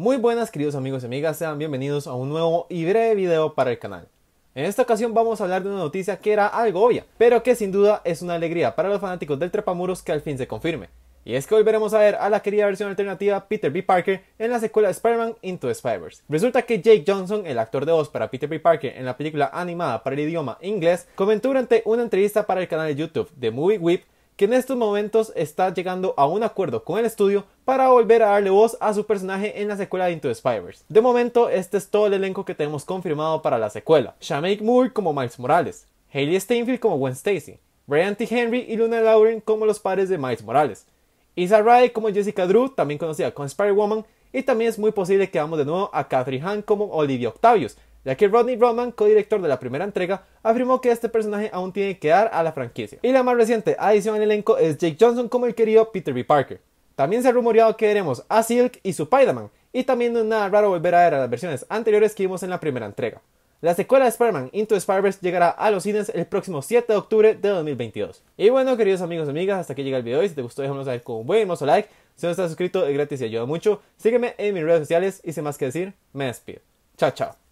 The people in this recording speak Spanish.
Muy buenas queridos amigos y amigas, sean bienvenidos a un nuevo y breve video para el canal. En esta ocasión vamos a hablar de una noticia que era algo obvia, pero que sin duda es una alegría para los fanáticos del Trepamuros que al fin se confirme. Y es que volveremos a ver a la querida versión alternativa Peter B. Parker en la secuela Spider-Man Into Spiders. Resulta que Jake Johnson, el actor de voz para Peter B. Parker en la película animada para el idioma inglés, comentó durante una entrevista para el canal de YouTube de Movie Whip que en estos momentos está llegando a un acuerdo con el estudio para volver a darle voz a su personaje en la secuela de Into the Spiders. De momento, este es todo el elenco que tenemos confirmado para la secuela. Shameik Moore como Miles Morales, Hayley Steinfeld como Gwen Stacy, Brian T. Henry y Luna Lauren como los padres de Miles Morales, Isa Rae como Jessica Drew, también conocida como Spider-Woman, y también es muy posible que vamos de nuevo a Catherine Hahn como Olivia Octavius, ya que Rodney Rodman, co-director de la primera entrega, afirmó que este personaje aún tiene que dar a la franquicia. Y la más reciente adición al elenco es Jake Johnson como el querido Peter B. Parker. También se ha rumoreado que veremos a Silk y su Spider-Man, y también no es nada raro volver a ver a las versiones anteriores que vimos en la primera entrega. La secuela de Spider-Man Into Spider-Verse llegará a los cines el próximo 7 de octubre de 2022. Y bueno, queridos amigos y amigas, hasta aquí llega el video. Y si te gustó, déjanos saber con un buen hermoso like. Si no estás suscrito, es gratis y ayuda mucho. Sígueme en mis redes sociales y sin más que decir, me despido. Chao, chao.